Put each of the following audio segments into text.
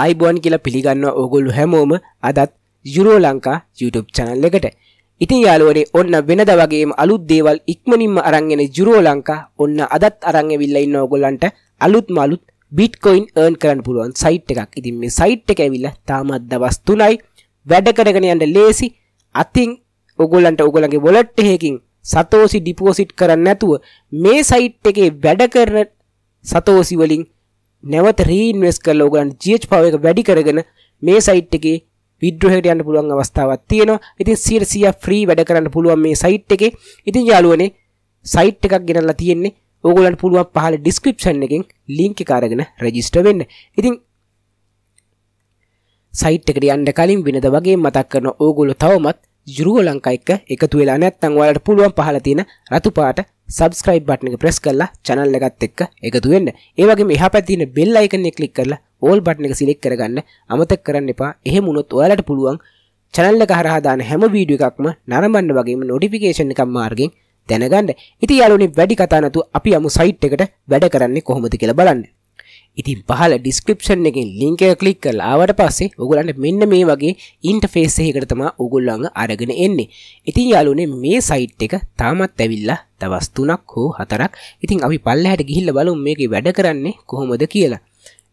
ආයිබුවන් කියලා පිළිගන්න ඕගොල්ලු හැමෝම අදත් යුරෝ ලංකා YouTube චැනල් එකට ඉතින් යාලුවනේ ඔන්න වෙනද වගේම අලුත් දේවල් ඉක්මනින්ම අරන්ගෙන යුරෝ ලංකා ඔන්න අදත් අරන් ඇවිල්ලා ඉන්න ඕගොල්ලන්ට අලුත්ම අලුත් බිට්කොයින් ඒර්න් කරන්න පුළුවන් සයිට් එකක් ඉතින් මේ සයිට් එක ඇවිල්ලා තාමත් දවස් 3යි වැඩ කරගෙන යන්න ලේසි අතින් ඔගොල්ලන්ට ඔගොල්ලන්ගේ වොලට් එකකින් සතෝසි ඩිපොසිට් කරන්න නැතුව මේ සයිට් එකේ වැඩ කරන සතෝසි වලින් නැවත රීන්වස් කරල ගන් ජීච් පාව එක වැඩි කරගෙන මේ සයිට් එකේ විද්‍රහට යන්න පුළුවන් අවස්ථාවක් තියෙනවා ඉතින් සිරසිය ෆ්‍රී වැඩ කරන්න පුළුවන් මේ සයිට් එකේ ඉතින් යාලුවනේ සයිට් එකක් ගෙනල්ලා තියෙන්නේ ඕගොල්ලන්ට පුළුවන් පහල ඩිස්ක්‍රිප්ෂන් එකෙන් ලින්ක් එක අරගෙන රෙජිස්ටර් වෙන්න. ඉතින් සයිට් එකට යන්න කලින් වෙනද වගේ මතක් කරන ඕගොල්ලෝ තවමත් ජුරුවලංක එක්ක එකතු වෙලා නැත්නම් ඔයාලට පුළුවන් පහල තියෙන රතු පාට subscribe button එක press කරලා channel එකත් එක්ක එකතු වෙන්න. ඒ වගේම එහා පැත්තේ තියෙන bell icon එක click කරලා all button එක select කරගන්න අමතක කරන්න එපා. එහෙම වුණොත් ඔයාලට පුළුවන් channel එක හරහා දාන හැම වීඩියෝ එකක්ම නරඹන්න වගේම notification එකක් මාර්ගෙන් දැනගන්න. ඉතින් යාළුවනි වැඩි කතා නැතුව අපි යමු සයිට් එකට වැඩ කරන්නේ කොහොමද කියලා බලන්න. ඉතින් පහල ඩිස්ක්‍රපෂන් එකෙන් ලිංක කලික් කල් ආවට පස්සේ ඔගුලන්ට මෙන්න මේ වගේ ඉන්ටෆේස් එහකටතමා උගුල්ලඟ අරගෙන එන්නේ ඉතින් යාලුනේ මේ සයිට් එක තාමත් ඇවිල්ලා දවස් තුනක් හෝ හතරක් ඉතින් අපි පල්ලහැට ගිහිල්ල බලු මේක වැඩ කරන්නේ කොහොමද කියලා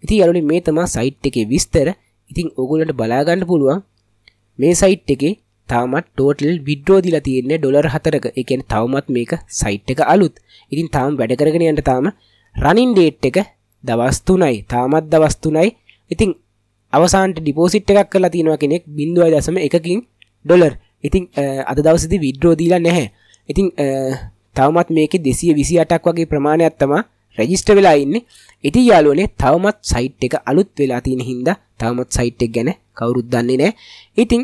ඉතින් යාලුනේ මේ තමා සයිට් එකේ විස්තර ඉතින් ඔගුලට බලාගන්න පුළුවන් මේ සයිට් එකේ තාමත් ටෝටල් විඩ්‍රෝදිලා තියෙන්නේ ඩොලර් හතරක එකෙන් තවමත් මේක සයිට් එක අලුත් ඉතින් තාම වැඩ කරගෙන යන්න තාම රනින් ඩේට් එක දවස් තුනයි තාමත් දවස් තුනයි ඉතින් අවසාන්ට ඩිපෝසිට් එකක් කලා තියෙනවා කෙනෙක් බිඳුවයි දසම එකකින් ඩොලර් ඉතින් අද දවසදි විඩ්‍රෝදීලා නැහැ ඉතින් තවමත් මේක දෙසිය විසි අටක් වගේ ප්‍රමාණයක් තමා රැජිස්ට වෙලා ඉන්න ඉති යාලුවනේ තවමත් සයිට් එක අලුත් වෙලා තියෙන හින්ද තවමත් සයිට් එක ගැන කවුරුත් දන්නේ නෑ ඉතින්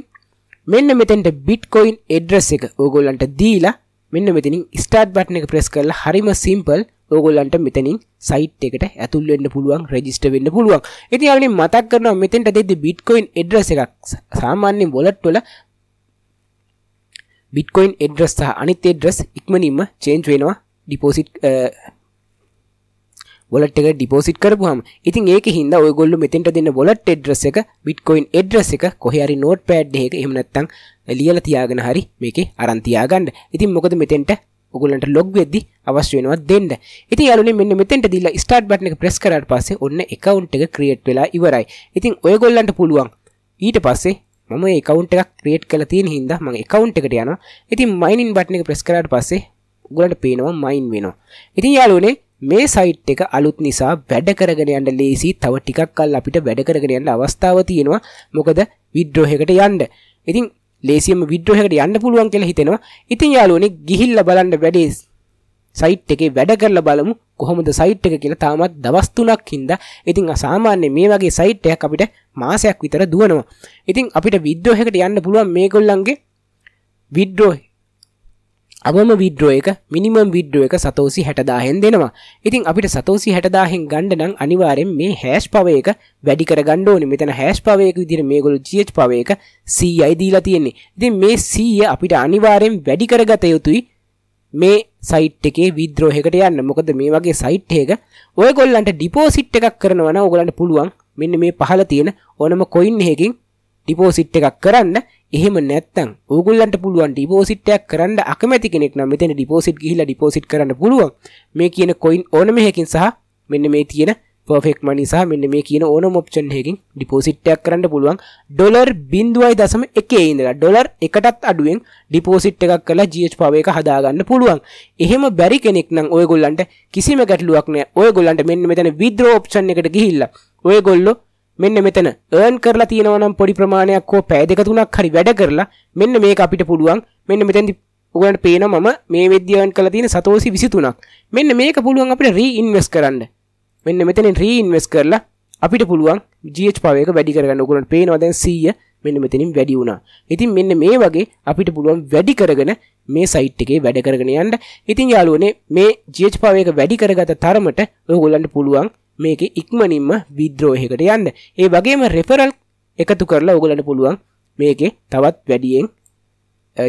මෙන්න මෙතෙන්ට බිට්කොයින් එඩ්‍රස් එක ඕගොල්ලන්ට දීලා මෙන්න මෙතිනින් ස්ටාර්ට් බට්න එක ප්‍රෙස් කරලා හරිම සිම්පල් ඕගොල්ලන්ට මෙතනින් සයිට් එකට ඇතුල් වෙන්න පුළුවන් රෙජිස්ටර් වෙන්න පුළුවන්. ඉතින් අනේ මතක් කරනවා මෙතෙන්ට දෙද්දි Bitcoin address එකක් සාමාන්‍ය wallet වල Bitcoin address සහ අනිත් address ඉක්මනින්ම change වෙනවා deposit wallet එක deposit කරපුවාම. ඉතින් ඒකේ හින්දා ඔයගොල්ලෝ මෙතෙන්ට දෙන wallet address එක Bitcoin address එක කොහේ හරි notepad එකක එහෙම නැත්නම් ලියලා තියාගෙන හරි මේකේ අරන් තියාගන්න. ඉතින් මොකද මෙතෙන්ට ඔගලන්ට ලොග් වෙද්දි අවශ්‍ය වෙනවා දෙන්න. ඉතින් යාළුවනේ මෙන්න මෙතෙන්ට දීලා ස්ටාර්ට් බටන් එක ප්‍රෙස් කරාට පස්සේ ඔන්න account එක create වෙලා ඉවරයි. ඉතින් ඔයගොල්ලන්ට පුළුවන් ඊට පස්සේ මම මේ account එකක් create කරලා තියෙන හින්දා මම account එකට යනවා. ඉතින් mining button එක press කරාට පස්සේ ඔයගලන්ට පේනවා mine වෙනවා. ඉතින් යාළුවනේ මේ සයිට් එක අලුත් නිසා වැඩ කරගෙන යන්න ලේසි තව ටිකක් කල් අපිට වැඩ කරගෙන යන්න අවස්ථාව තියෙනවා. මොකද withdraw එකට යන්න. ඉතින් ලේසියම විද්‍රෝහකට යන්න පුළුවන් කියලා හිතෙනවා ඉතින් යාළුවනේ ගිහිල්ලා බලන්න වැඩේ සයිට් එකේ වැඩ කරලා බලමු කොහොමද සයිට් එක කියලා තාමත් දවස් 3ක් හින්දා ඉතින් සාමාන්‍ය මේ වගේ සයිට් එකක් අපිට මාසයක් විතර දුවනවා. ඉතින් අපිට විද්‍රෝහයකට යන්න පුළුවන් මේගොල්ලන්ගේ විද්‍රෝහ අගම විඩ්‍රෝ එක මිනිමම් විඩ්ඩුව එක සතෝසි හැටදාහෙන් දෙනවා ඉතින් අපිට සතෝසි හැටදාහෙන් ගණ්ඩනම් අනිවාරෙන් මේ හැෂ් පව එක වැඩි කර ගණ්ඩෝනි මෙතන හැෂ් පවයක විදිර මේගොලු ජිය් පව එක සීයි දීලා තියෙන්නේ ඉතින් මේ සීය අපිට අනිවාරයෙන් වැඩි කරගත යුතුයි මේ සයිට් එකේ විද්‍රෝහකට යන්න මොකද මේ වගේ සයිට් එක ඔයගොල්ලන්ට ඩිපෝසිට් එකක් කරනවන ඔගලන්ට පුළුවන් මෙන්න මේ පහල තියෙන ඕනම කොයින් එකකින් ඩිපෝසිට් එකක් කරන්න එහෙම නැත්තම් ඕගොල්ලන්ට පුළුවන් ඩිපෝසිට් එකක් කරන්න අකමැති කෙනෙක් නම් මෙතන ඩිපෝසිට් ගිහිල්ලා ඩිපෝසිට් කරන්න පුළුවන් මේ කියන කොයින් ඕනම එකකින් සහ මෙන්න මේ තියෙන පර්ෆෙක්ට් මනි සහ මෙන්න මේ කියන ඕනම ඔප්ෂන් එකකින් ඩිපෝසිට් එකක් කරන්න පුළුවන් ඩොලර් 0.1 ඉඳලා ඩොලර් 1කටත් අඩුවෙන් ඩිපෝසිට් එකක් කරලා GH power එක හදාගන්න පුළුවන් එහෙම බැරි කෙනෙක් නම් ඔයගොල්ලන්ට කිසිම ගැටලුවක් නෑ ඔයගොල්ලන්ට මෙන්න මෙතන withdraw option එකට ගිහිල්ලා ඔයගොල්ලෝ මෙන්න මෙතන earn කරලා තියෙනවා නම් පොඩි ප්‍රමාණයක් හෝ පැය දෙක තුනක් හරි වැඩ කරලා මෙන්න මේක අපිට පුළුවන් මෙන්න මෙතෙන්දි ඔයගලන්ට පේනවා මම මේ වෙද්දී earn කරලා තියෙන 123ක් මෙන්න මේක පුළුවන් අපිට reinvest කරන්න මෙන්න මෙතනින් reinvest කරලා අපිට පුළුවන් GH power එක වැඩි කරගන්න ඔයගලන්ට පේනවා දැන් 100 මෙන්න මෙතනින් වැඩි වුණා. ඉතින් මෙන්න මේ වගේ අපිට පුළුවන් වැඩි කරගෙන මේ සයිට් එකේ වැඩ කරගෙන යන්න. ඉතින් යාළුවනේ මේ GH power එක වැඩි කරගත තරමට ඔයගොල්ලන්ට පුළුවන් මේක ඉක්මනින්ම විද්‍රෝහයකට යන්න ඒ වගේම රෙෆරල් එකතු කරලා ඔගලට පුළුවන් මේකෙ තවත් වැඩියෙන්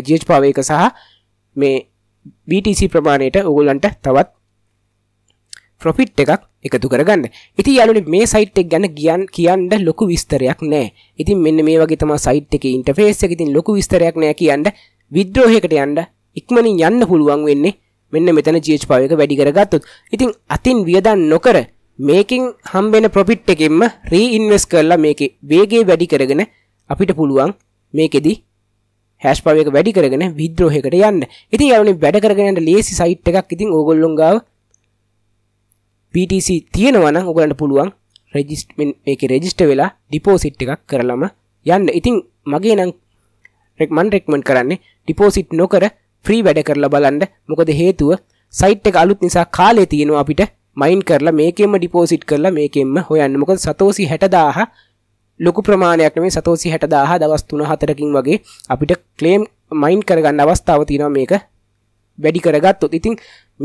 ජීච් පාව එක සහ මේ BTC ප්‍රමාණයට ඔගුලන්ට තවත් ප්‍රොෆිට් එකක් එකතු කරගන්න ඉති යාලුනි මේ සයිට් එක ගැන කියන්න කියන්න ලොකු විස්තරයක් නෑ ඉතින් මෙන්න මේ වගේ තමයි සයිට් එකේ ඉන්ටර්ෆේස් එක ඉතින් ලොකු විස්තරයක් නෑ කියන්න විද්‍රෝහයකට යන්න ඉක්මනින් යන්න පුළුවන් වෙන්නේ මෙන්න මෙතන GH5 එක වැඩි කරගත්තොත් ඉතින් අතින් වියදම් නොකර මේකින් හම්බෙන ප්‍රොෆිට් එකෙන්ම රීඉන්වස් කරලා මේක වේගේ වැඩි කරගෙන අපිට පුළුවන් මේකෙදි හැස් පවක වැඩි කරගෙන විද්‍රෝහකට යන්න ඉති යවනි වැඩ කරගෙනට ලේසි සයිට් එකක් ඉතින් ඕගොල්ලොන්ගාව පටC තියෙනවන ඔගලන්ට පුළුවන් රෙජිස්ටමෙන් එක රෙජිස්ට වෙලා ඩිපෝසිට් එකක් කරලම යන්න ඉතිං මගේ නම් රෙක්මන් රෙක්මන් කරන්නේ ඩිපෝසිට් නොකර ෆ්‍රී වැඩ කරලා බලන්න මොකද හේතුව සයිට් එක අලුත් නිසා කාලේ තියෙනවා අපිට මයින් කරලා මේකෙම ඩිපෝසිට් කරලා මේකෙම හොයන්න මොකද සතෝසි 60000 ලොකු ප්‍රමාණයක් නෙමෙයි සතෝසි 60000 දවස් 3 4කින් වගේ අපිට ක්ලේම් මයින් කරගන්න අවස්ථාව තියෙනවා මේක වැඩි කරගත්තොත් ඉතින්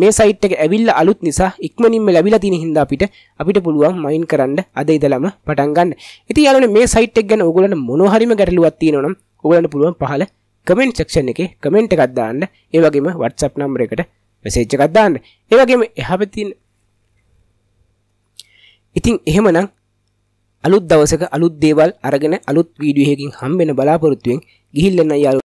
මේ සයිට් එක ඇවිල්ලා අලුත් නිසා ඉක්මනින්ම ලැබිලා තියෙන හින්දා අපිට අපිට පුළුවන් මයින් කරන්න අද ඉඳලම පටන් ගන්න. ඉතින් යාළුවනේ මේ සයිට් එක ගැන ඕගොල්ලන්ට මොනවා හරිම ගැටලුවක් තියෙනවා නම් ඕගොල්ලන්ට පුළුවන් පහල කමෙන්ට් සෙක්ෂන් එකේ කමෙන්ට් එකක් දාන්න. ඒ වගේම WhatsApp නම්බර එකට මෙසේජ් එකක් දාන්න. ඒ වගේම එහා පැත්තේ ඉතින් එහෙමනම් අලුත් දවසක අලුත් දේවල් අරගෙන අලුත් වීඩියෝ එකකින් හම්බෙන බලාපොරොත්තුෙන් ගිහිල්ලන්න යාළුවෝ